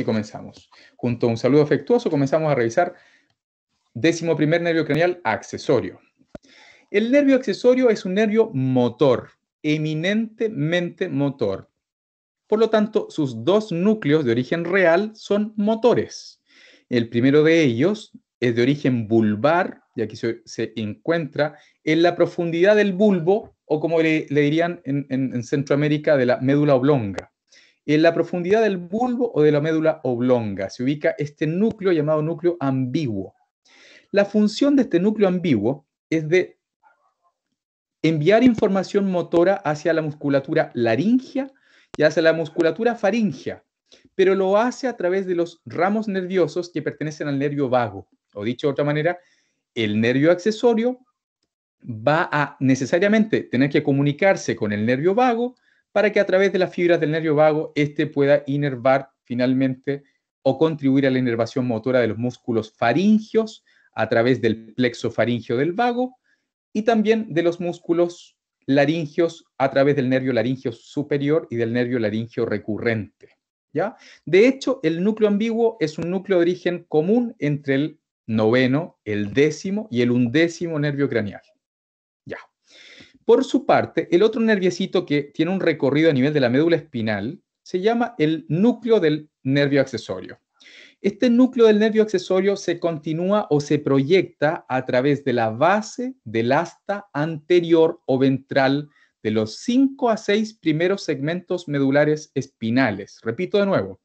y comenzamos. Junto a un saludo afectuoso comenzamos a revisar décimo primer nervio craneal accesorio. El nervio accesorio es un nervio motor, eminentemente motor. Por lo tanto, sus dos núcleos de origen real son motores. El primero de ellos es de origen bulbar, y aquí se, encuentra en la profundidad del bulbo, o como le, dirían en Centroamérica, de la médula oblonga en la profundidad del bulbo o de la médula oblonga. Se ubica este núcleo llamado núcleo ambiguo. La función de este núcleo ambiguo es de enviar información motora hacia la musculatura laringea y hacia la musculatura faringea, pero lo hace a través de los ramos nerviosos que pertenecen al nervio vago. O dicho de otra manera, el nervio accesorio va a necesariamente tener que comunicarse con el nervio vago para que a través de las fibras del nervio vago éste pueda inervar finalmente o contribuir a la inervación motora de los músculos faringios a través del plexo faringio del vago y también de los músculos laringios a través del nervio laringio superior y del nervio laringio recurrente. ¿ya? De hecho, el núcleo ambiguo es un núcleo de origen común entre el noveno, el décimo y el undécimo nervio craneal. Por su parte, el otro nerviecito que tiene un recorrido a nivel de la médula espinal se llama el núcleo del nervio accesorio. Este núcleo del nervio accesorio se continúa o se proyecta a través de la base del asta anterior o ventral de los 5 a 6 primeros segmentos medulares espinales. Repito de nuevo,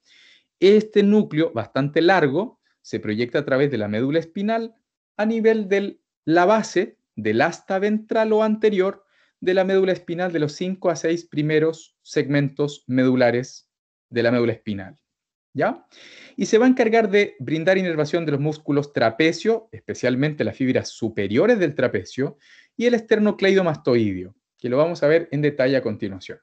este núcleo bastante largo se proyecta a través de la médula espinal a nivel de la base del asta ventral o anterior de la médula espinal de los 5 a 6 primeros segmentos medulares de la médula espinal. ¿Ya? Y se va a encargar de brindar inervación de los músculos trapecio, especialmente las fibras superiores del trapecio, y el esternocleidomastoideo, que lo vamos a ver en detalle a continuación.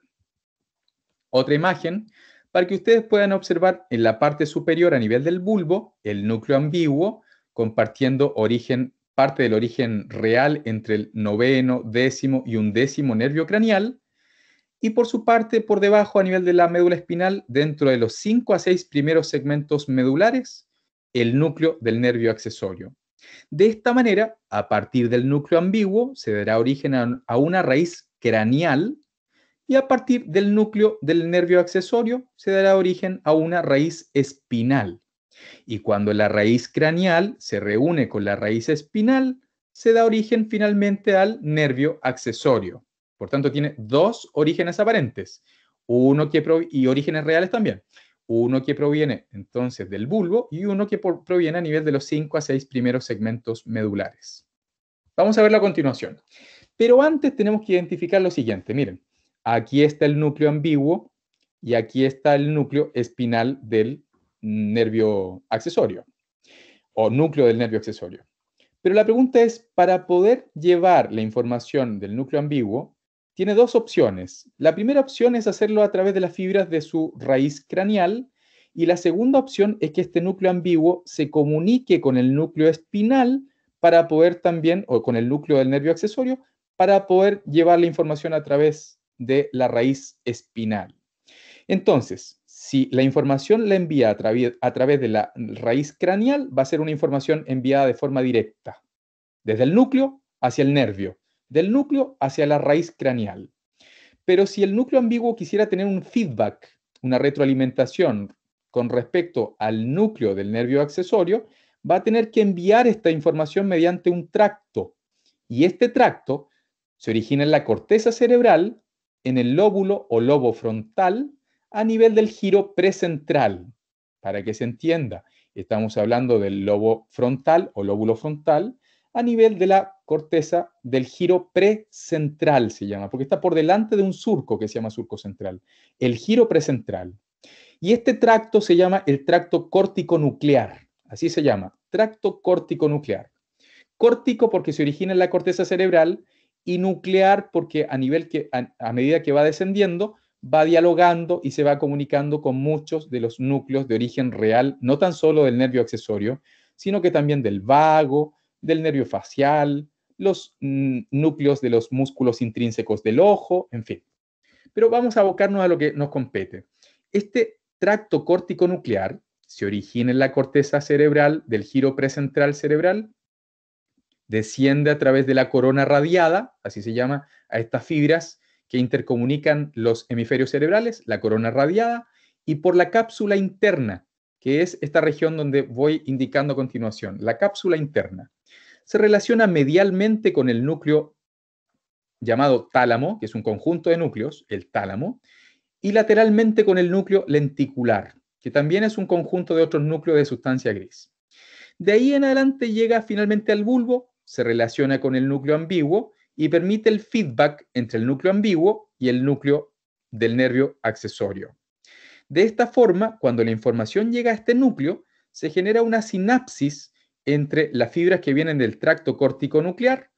Otra imagen para que ustedes puedan observar en la parte superior a nivel del bulbo el núcleo ambiguo compartiendo origen parte del origen real entre el noveno, décimo y undécimo nervio craneal, y por su parte, por debajo, a nivel de la médula espinal, dentro de los cinco a seis primeros segmentos medulares, el núcleo del nervio accesorio. De esta manera, a partir del núcleo ambiguo, se dará origen a una raíz craneal y a partir del núcleo del nervio accesorio se dará origen a una raíz espinal, y cuando la raíz craneal se reúne con la raíz espinal, se da origen finalmente al nervio accesorio. Por tanto, tiene dos orígenes aparentes, uno que y orígenes reales también. Uno que proviene entonces del bulbo y uno que proviene a nivel de los 5 a 6 primeros segmentos medulares. Vamos a verlo a continuación. Pero antes tenemos que identificar lo siguiente. Miren, aquí está el núcleo ambiguo y aquí está el núcleo espinal del nervio accesorio o núcleo del nervio accesorio. Pero la pregunta es, para poder llevar la información del núcleo ambiguo, tiene dos opciones. La primera opción es hacerlo a través de las fibras de su raíz craneal y la segunda opción es que este núcleo ambiguo se comunique con el núcleo espinal para poder también, o con el núcleo del nervio accesorio, para poder llevar la información a través de la raíz espinal. Entonces, si la información la envía a, través de la raíz craneal, va a ser una información enviada de forma directa, desde el núcleo hacia el nervio, del núcleo hacia la raíz craneal. Pero si el núcleo ambiguo quisiera tener un feedback, una retroalimentación con respecto al núcleo del nervio accesorio, va a tener que enviar esta información mediante un tracto. Y este tracto se origina en la corteza cerebral, en el lóbulo o lobo frontal a nivel del giro precentral, para que se entienda. Estamos hablando del lobo frontal o lóbulo frontal a nivel de la corteza del giro precentral, se llama, porque está por delante de un surco que se llama surco central, el giro precentral. Y este tracto se llama el tracto córtico nuclear, así se llama, tracto córtico nuclear. Córtico porque se origina en la corteza cerebral y nuclear porque a, nivel que, a medida que va descendiendo va dialogando y se va comunicando con muchos de los núcleos de origen real, no tan solo del nervio accesorio, sino que también del vago, del nervio facial, los mm, núcleos de los músculos intrínsecos del ojo, en fin. Pero vamos a abocarnos a lo que nos compete. Este tracto córtico nuclear se origina en la corteza cerebral del giro precentral cerebral, desciende a través de la corona radiada, así se llama, a estas fibras que intercomunican los hemisferios cerebrales, la corona radiada, y por la cápsula interna, que es esta región donde voy indicando a continuación, la cápsula interna. Se relaciona medialmente con el núcleo llamado tálamo, que es un conjunto de núcleos, el tálamo, y lateralmente con el núcleo lenticular, que también es un conjunto de otros núcleos de sustancia gris. De ahí en adelante llega finalmente al bulbo, se relaciona con el núcleo ambiguo y permite el feedback entre el núcleo ambiguo y el núcleo del nervio accesorio. De esta forma, cuando la información llega a este núcleo, se genera una sinapsis entre las fibras que vienen del tracto córtico nuclear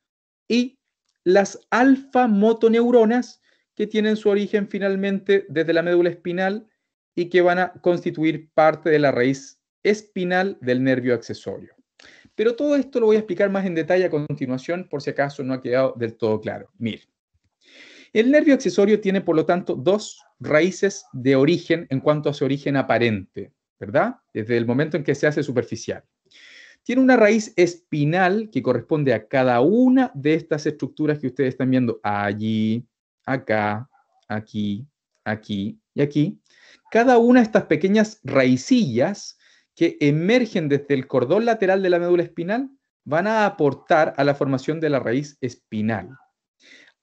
y las alfa-motoneuronas que tienen su origen finalmente desde la médula espinal y que van a constituir parte de la raíz espinal del nervio accesorio. Pero todo esto lo voy a explicar más en detalle a continuación por si acaso no ha quedado del todo claro. Mire, el nervio accesorio tiene por lo tanto dos raíces de origen en cuanto a su origen aparente, ¿verdad? Desde el momento en que se hace superficial. Tiene una raíz espinal que corresponde a cada una de estas estructuras que ustedes están viendo allí, acá, aquí, aquí y aquí. Cada una de estas pequeñas raicillas que emergen desde el cordón lateral de la médula espinal van a aportar a la formación de la raíz espinal.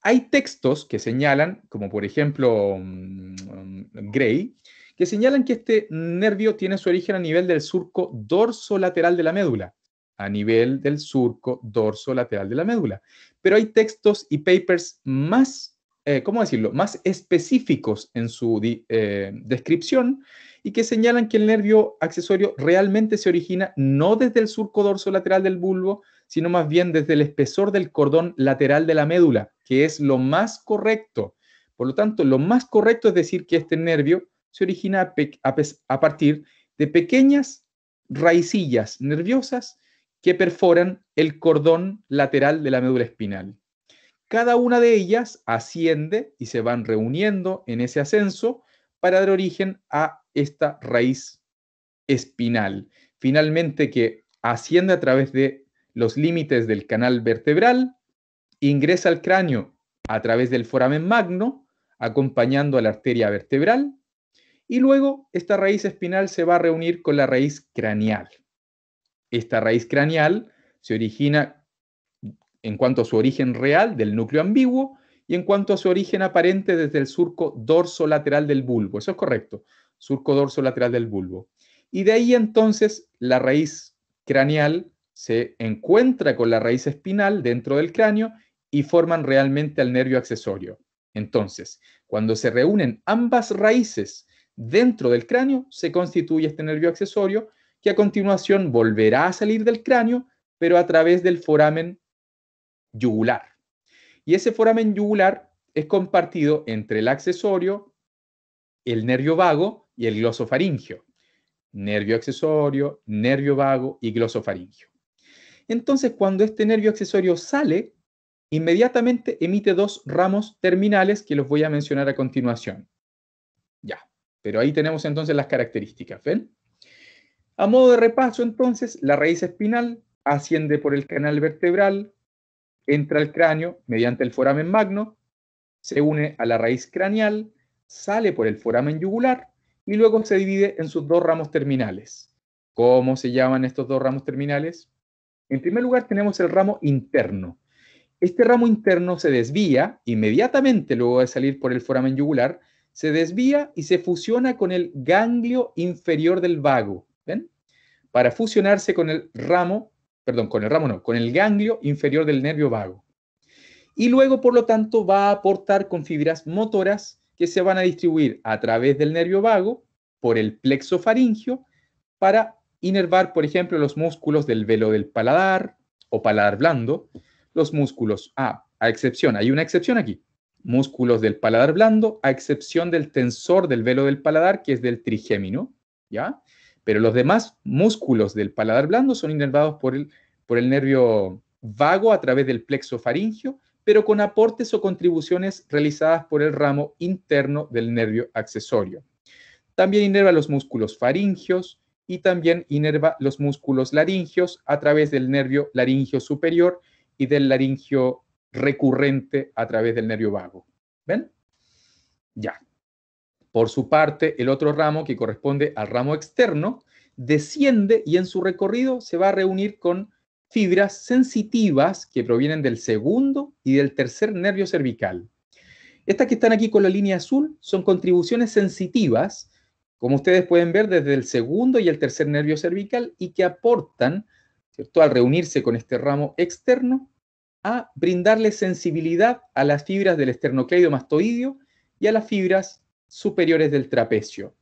Hay textos que señalan, como por ejemplo mm, mm, Gray, que señalan que este nervio tiene su origen a nivel del surco dorso lateral de la médula, a nivel del surco dorso lateral de la médula. Pero hay textos y papers más, eh, ¿cómo decirlo?, más específicos en su eh, descripción y que señalan que el nervio accesorio realmente se origina no desde el surco dorso lateral del bulbo, sino más bien desde el espesor del cordón lateral de la médula, que es lo más correcto. Por lo tanto, lo más correcto es decir que este nervio se origina a, partir de pequeñas raicillas nerviosas que perforan el cordón lateral de la médula espinal. Cada una de ellas asciende y se van reuniendo en ese ascenso para dar origen a esta raíz espinal. Finalmente que asciende a través de los límites del canal vertebral, ingresa al cráneo a través del foramen magno, acompañando a la arteria vertebral, y luego esta raíz espinal se va a reunir con la raíz craneal. Esta raíz craneal se origina, en cuanto a su origen real, del núcleo ambiguo, y en cuanto a su origen aparente desde el surco dorso lateral del bulbo. Eso es correcto, surco dorso lateral del bulbo. Y de ahí entonces la raíz craneal se encuentra con la raíz espinal dentro del cráneo y forman realmente al nervio accesorio. Entonces, cuando se reúnen ambas raíces dentro del cráneo, se constituye este nervio accesorio que a continuación volverá a salir del cráneo, pero a través del foramen yugular. Y ese foramen yugular es compartido entre el accesorio, el nervio vago y el glosofaringio. Nervio accesorio, nervio vago y glosofaringio. Entonces, cuando este nervio accesorio sale, inmediatamente emite dos ramos terminales que los voy a mencionar a continuación. Ya, pero ahí tenemos entonces las características, ¿ven? A modo de repaso, entonces, la raíz espinal asciende por el canal vertebral, entra al cráneo mediante el foramen magno, se une a la raíz craneal, sale por el foramen yugular y luego se divide en sus dos ramos terminales. ¿Cómo se llaman estos dos ramos terminales? En primer lugar tenemos el ramo interno. Este ramo interno se desvía inmediatamente luego de salir por el foramen yugular, se desvía y se fusiona con el ganglio inferior del vago, ¿ven? Para fusionarse con el ramo perdón, con el ramo no, con el ganglio inferior del nervio vago. Y luego, por lo tanto, va a aportar con fibras motoras que se van a distribuir a través del nervio vago por el plexo faringio para inervar, por ejemplo, los músculos del velo del paladar o paladar blando, los músculos, a, a excepción, hay una excepción aquí, músculos del paladar blando, a excepción del tensor del velo del paladar, que es del trigémino, ¿ya? pero los demás músculos del paladar blando son inervados por el, por el nervio vago a través del plexo faringio, pero con aportes o contribuciones realizadas por el ramo interno del nervio accesorio. También inerva los músculos faringios y también inerva los músculos laringios a través del nervio laringio superior y del laringio recurrente a través del nervio vago. ¿Ven? Ya. Por su parte, el otro ramo, que corresponde al ramo externo, desciende y en su recorrido se va a reunir con fibras sensitivas que provienen del segundo y del tercer nervio cervical. Estas que están aquí con la línea azul son contribuciones sensitivas, como ustedes pueden ver, desde el segundo y el tercer nervio cervical y que aportan, al reunirse con este ramo externo, a brindarle sensibilidad a las fibras del esternocleidomastoideo y a las fibras superiores del trapecio.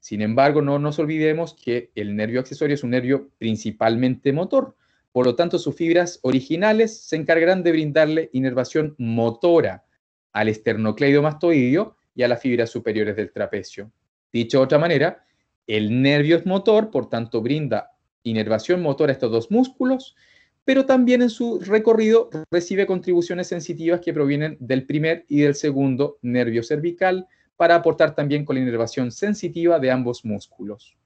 Sin embargo, no nos olvidemos que el nervio accesorio es un nervio principalmente motor, por lo tanto sus fibras originales se encargarán de brindarle inervación motora al esternocleidomastoideo y a las fibras superiores del trapecio. Dicho de otra manera, el nervio es motor, por tanto brinda inervación motora a estos dos músculos, pero también en su recorrido recibe contribuciones sensitivas que provienen del primer y del segundo nervio cervical, para aportar también con la inervación sensitiva de ambos músculos.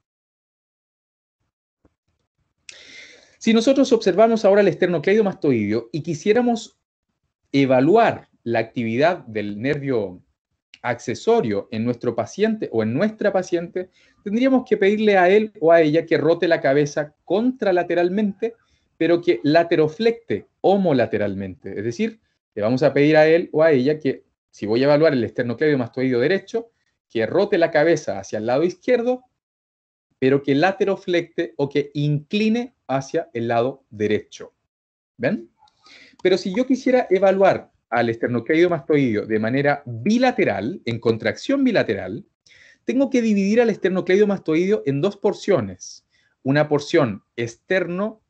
Si nosotros observamos ahora el esternocleidomastoideo y quisiéramos evaluar la actividad del nervio accesorio en nuestro paciente o en nuestra paciente, tendríamos que pedirle a él o a ella que rote la cabeza contralateralmente, pero que lateroflecte homolateralmente. Es decir, le vamos a pedir a él o a ella que si voy a evaluar el esternocleidomastoideo derecho, que rote la cabeza hacia el lado izquierdo, pero que lateroflecte o que incline hacia el lado derecho. ¿Ven? Pero si yo quisiera evaluar al esternocleidomastoideo de manera bilateral, en contracción bilateral, tengo que dividir al esternocleidomastoideo en dos porciones. Una porción externo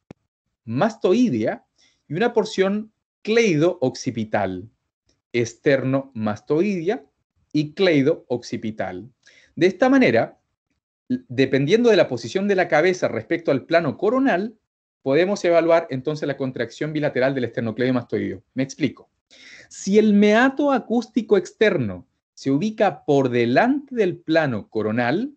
mastoidea y una porción cleido occipital externo-mastoidea y cleido occipital. De esta manera, dependiendo de la posición de la cabeza respecto al plano coronal, podemos evaluar entonces la contracción bilateral del esternocleidomastoideo. Me explico. Si el meato acústico externo se ubica por delante del plano coronal,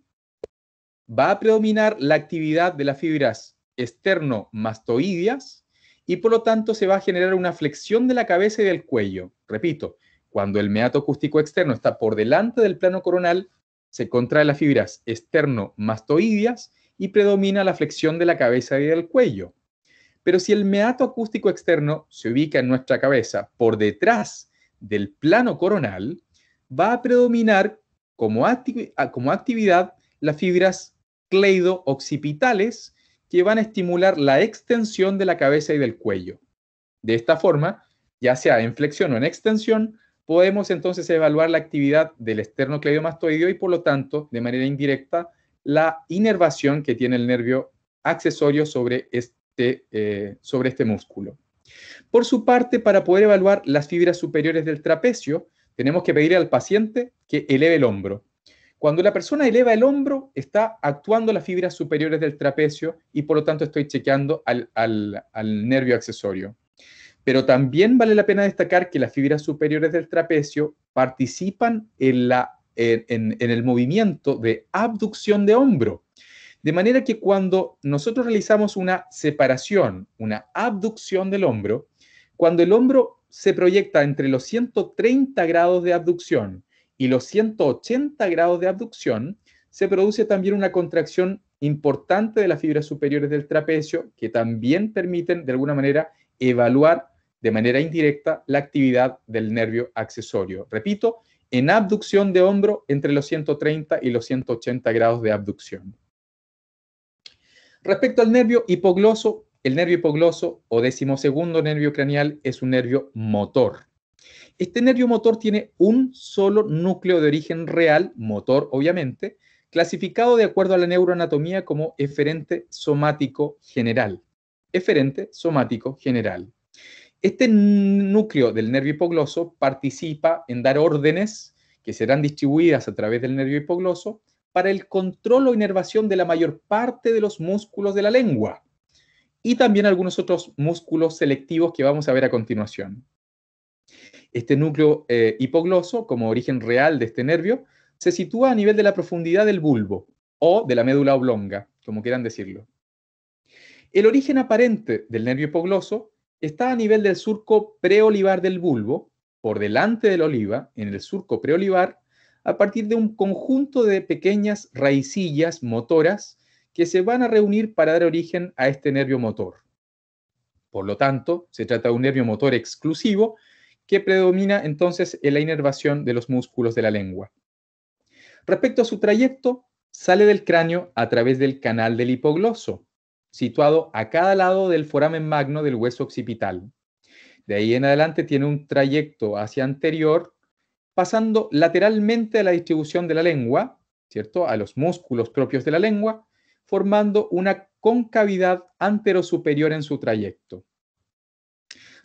va a predominar la actividad de las fibras externo-mastoideas y por lo tanto se va a generar una flexión de la cabeza y del cuello. Repito, cuando el meato acústico externo está por delante del plano coronal, se contraen las fibras externo-mastoideas y predomina la flexión de la cabeza y del cuello. Pero si el meato acústico externo se ubica en nuestra cabeza por detrás del plano coronal, va a predominar como, como actividad las fibras cleido-occipitales que van a estimular la extensión de la cabeza y del cuello. De esta forma, ya sea en flexión o en extensión, podemos entonces evaluar la actividad del esternocleidomastoideo y por lo tanto, de manera indirecta, la inervación que tiene el nervio accesorio sobre este, eh, sobre este músculo. Por su parte, para poder evaluar las fibras superiores del trapecio, tenemos que pedir al paciente que eleve el hombro. Cuando la persona eleva el hombro, está actuando las fibras superiores del trapecio y por lo tanto estoy chequeando al, nervio accesorio. Pero también vale la pena destacar que las fibras superiores del trapecio participan en, en el movimiento de abducción de hombro. De manera que cuando nosotros realizamos una separación, una abducción del hombro, cuando el hombro se proyecta entre los 130 grados de abducción y los 180 grados de abducción, se produce también una contracción importante de las fibras superiores del trapecio, que también permiten de alguna manera evaluar de manera indirecta la actividad del nervio accesorio. Repito, en abducción de hombro entre los 130 y los 180 grados de abducción. Respecto al nervio hipogloso, el nervio hipogloso o decimosegundo nervio craneal es un nervio motor. Este nervio motor tiene un solo núcleo de origen real, motor obviamente, clasificado de acuerdo a la neuroanatomía como eferente somático general. Eferente somático general. Este núcleo del nervio hipogloso participa en dar órdenes que serán distribuidas a través del nervio hipogloso para el control o inervación de la mayor parte de los músculos de la lengua y también algunos otros músculos selectivos que vamos a ver a continuación. Este núcleo eh, hipogloso, como origen real de este nervio, se sitúa a nivel de la profundidad del bulbo o de la médula oblonga, como quieran decirlo. El origen aparente del nervio hipogloso está a nivel del surco preolivar del bulbo, por delante de la oliva, en el surco preolivar, a partir de un conjunto de pequeñas raicillas motoras que se van a reunir para dar origen a este nervio motor. Por lo tanto, se trata de un nervio motor exclusivo que predomina entonces en la inervación de los músculos de la lengua. Respecto a su trayecto, sale del cráneo a través del canal del hipogloso, situado a cada lado del foramen magno del hueso occipital. De ahí en adelante tiene un trayecto hacia anterior, pasando lateralmente a la distribución de la lengua, ¿cierto? A los músculos propios de la lengua, formando una concavidad anterosuperior en su trayecto.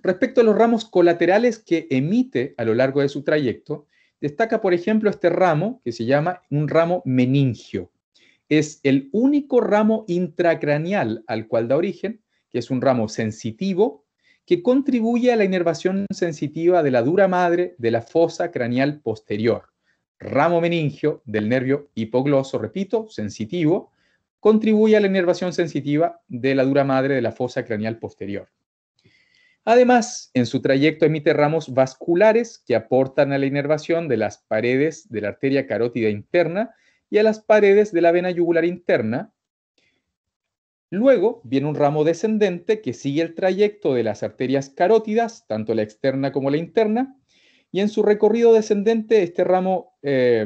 Respecto a los ramos colaterales que emite a lo largo de su trayecto, destaca, por ejemplo, este ramo que se llama un ramo meningio. Es el único ramo intracraneal al cual da origen, que es un ramo sensitivo, que contribuye a la inervación sensitiva de la dura madre de la fosa craneal posterior. Ramo meningio del nervio hipogloso, repito, sensitivo, contribuye a la inervación sensitiva de la dura madre de la fosa craneal posterior. Además, en su trayecto emite ramos vasculares que aportan a la inervación de las paredes de la arteria carótida interna y a las paredes de la vena yugular interna. Luego viene un ramo descendente que sigue el trayecto de las arterias carótidas, tanto la externa como la interna, y en su recorrido descendente este ramo eh,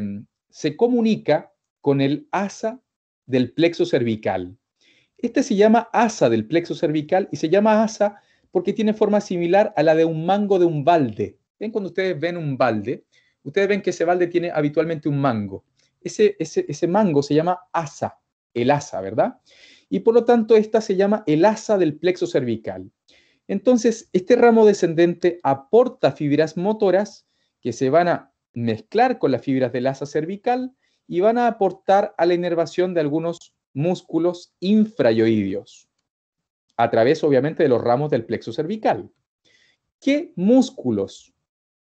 se comunica con el asa del plexo cervical. Este se llama asa del plexo cervical y se llama asa porque tiene forma similar a la de un mango de un balde. ¿Ven? Cuando ustedes ven un balde, ustedes ven que ese balde tiene habitualmente un mango. Ese, ese, ese mango se llama asa, el asa, ¿verdad? Y por lo tanto, esta se llama el asa del plexo cervical. Entonces, este ramo descendente aporta fibras motoras que se van a mezclar con las fibras del asa cervical y van a aportar a la inervación de algunos músculos infrayoidios a través obviamente de los ramos del plexo cervical. ¿Qué músculos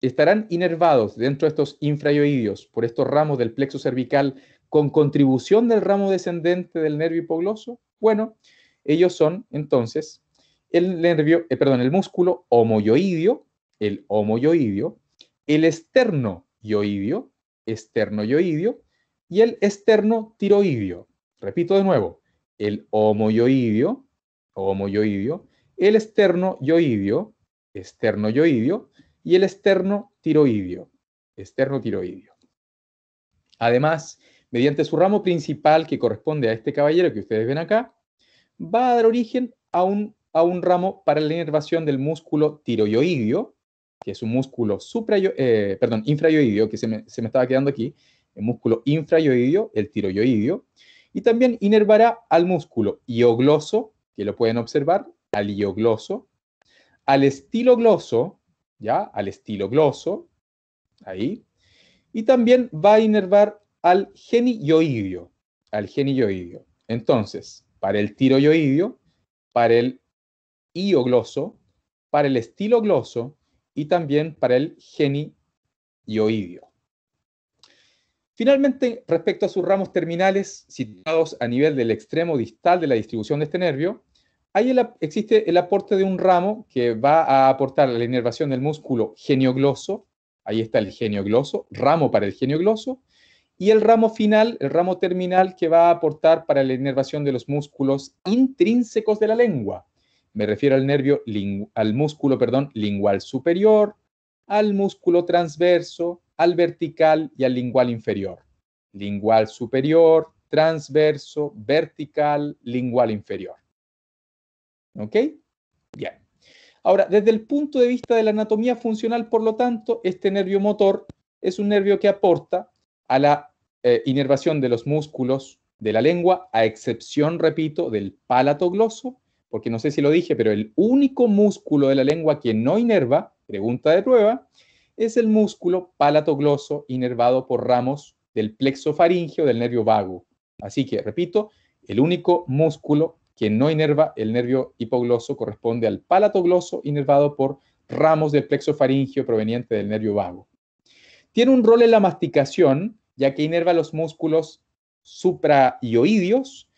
estarán inervados dentro de estos infrayoidios por estos ramos del plexo cervical con contribución del ramo descendente del nervio hipogloso? Bueno, ellos son entonces el nervio, eh, perdón, el músculo homoyoidio, el homoyoidio, el esternoyoidio, esternoyoidio y el tiroidio Repito de nuevo, el homoyoidio, o homoyoidio, el externo yoidio, externo y el externo tiroidio, externo Además, mediante su ramo principal que corresponde a este caballero que ustedes ven acá, va a dar origen a un, a un ramo para la inervación del músculo tiroioidio, que es un músculo supra, eh, perdón, infrayoidio, que se me, estaba quedando aquí, el músculo infrayoidio, el tiroioidio, y también inervará al músculo iogloso que lo pueden observar, al iogloso, al estilo ¿ya? Al estilo ahí, y también va a inervar al genioidio, al genioidio. Entonces, para el tiroioidio, para el iogloso, para el estilo y también para el genioidio. Finalmente, respecto a sus ramos terminales situados a nivel del extremo distal de la distribución de este nervio, ahí existe el aporte de un ramo que va a aportar a la inervación del músculo geniogloso, ahí está el geniogloso, ramo para el geniogloso, y el ramo final, el ramo terminal que va a aportar para la inervación de los músculos intrínsecos de la lengua. Me refiero al nervio, al músculo, perdón, lingual superior, al músculo transverso, al vertical y al lingual inferior. Lingual superior, transverso, vertical, lingual inferior. ¿Ok? Ya. Ahora, desde el punto de vista de la anatomía funcional, por lo tanto, este nervio motor es un nervio que aporta a la eh, inervación de los músculos de la lengua, a excepción, repito, del palato gloso, porque no sé si lo dije, pero el único músculo de la lengua que no inerva, pregunta de prueba, es el músculo palatogloso inervado por ramos del plexo faríngeo del nervio vago. Así que, repito, el único músculo que no inerva el nervio hipogloso corresponde al gloso inervado por ramos del plexo faringio proveniente del nervio vago. Tiene un rol en la masticación, ya que inerva los músculos supraioidios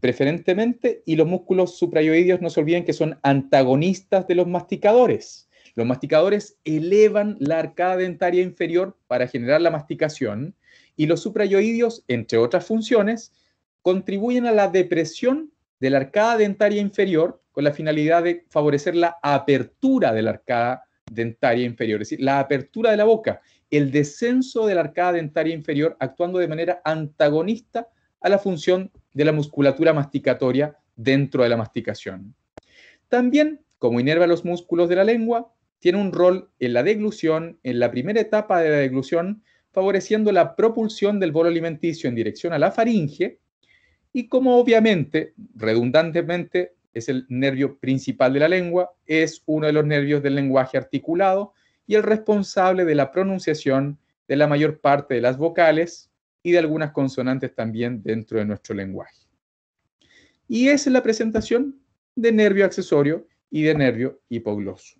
preferentemente y los músculos suprayoídios no se olviden que son antagonistas de los masticadores. Los masticadores elevan la arcada dentaria inferior para generar la masticación y los suprayoídios entre otras funciones, contribuyen a la depresión de la arcada dentaria inferior con la finalidad de favorecer la apertura de la arcada dentaria inferior, es decir, la apertura de la boca, el descenso de la arcada dentaria inferior actuando de manera antagonista a la función de la musculatura masticatoria dentro de la masticación. También, como inerva los músculos de la lengua, tiene un rol en la deglución, en la primera etapa de la deglución, favoreciendo la propulsión del bolo alimenticio en dirección a la faringe, y como obviamente, redundantemente, es el nervio principal de la lengua, es uno de los nervios del lenguaje articulado y el responsable de la pronunciación de la mayor parte de las vocales y de algunas consonantes también dentro de nuestro lenguaje. Y es la presentación de nervio accesorio y de nervio hipogloso.